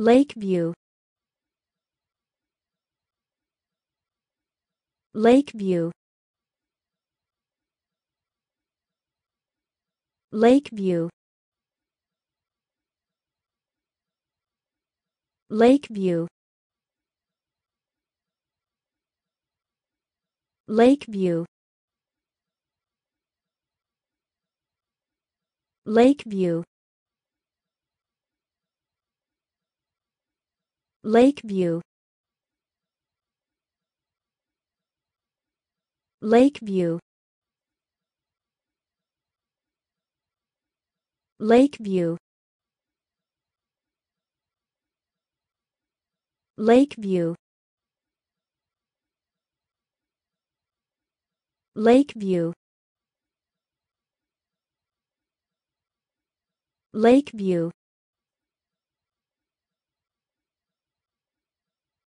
Lakeview Lakeview Lakeview Lakeview Lakeview Lakeview Lakeview Lakeview Lakeview Lakeview Lakeview Lakeview